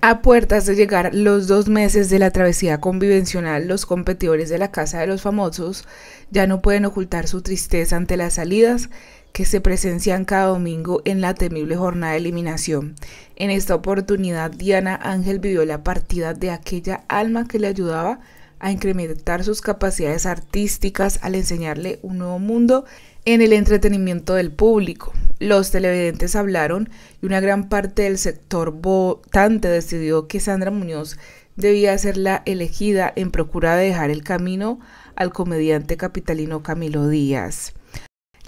A puertas de llegar los dos meses de la travesía convivencional, los competidores de la Casa de los Famosos ya no pueden ocultar su tristeza ante las salidas que se presencian cada domingo en la temible jornada de eliminación. En esta oportunidad, Diana Ángel vivió la partida de aquella alma que le ayudaba a incrementar sus capacidades artísticas al enseñarle un nuevo mundo en el entretenimiento del público. Los televidentes hablaron y una gran parte del sector votante decidió que Sandra Muñoz debía ser la elegida en procura de dejar el camino al comediante capitalino Camilo Díaz.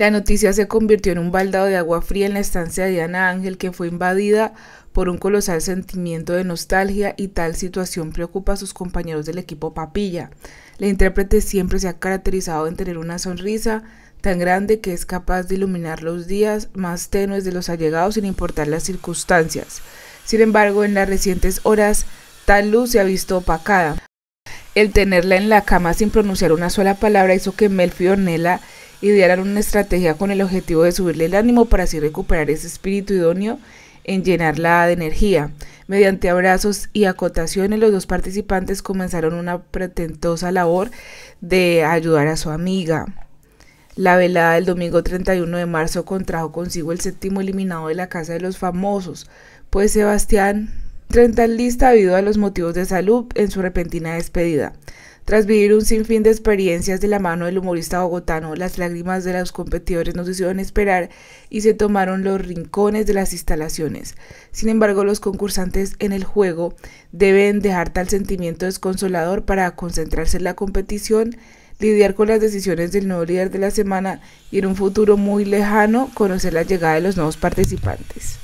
La noticia se convirtió en un baldado de agua fría en la estancia de Diana Ángel, que fue invadida por un colosal sentimiento de nostalgia y tal situación preocupa a sus compañeros del equipo Papilla. La intérprete siempre se ha caracterizado en tener una sonrisa tan grande que es capaz de iluminar los días más tenues de los allegados sin importar las circunstancias. Sin embargo, en las recientes horas, tal luz se ha visto opacada. El tenerla en la cama sin pronunciar una sola palabra hizo que Melfi Ornella idearon una estrategia con el objetivo de subirle el ánimo para así recuperar ese espíritu idóneo en llenarla de energía. Mediante abrazos y acotaciones, los dos participantes comenzaron una pretentosa labor de ayudar a su amiga. La velada del domingo 31 de marzo contrajo consigo el séptimo eliminado de la Casa de los Famosos, pues Sebastián, 30 lista debido a los motivos de salud en su repentina despedida. Tras vivir un sinfín de experiencias de la mano del humorista bogotano, las lágrimas de los competidores nos hicieron esperar y se tomaron los rincones de las instalaciones. Sin embargo, los concursantes en el juego deben dejar tal sentimiento desconsolador para concentrarse en la competición, lidiar con las decisiones del nuevo líder de la semana y en un futuro muy lejano conocer la llegada de los nuevos participantes.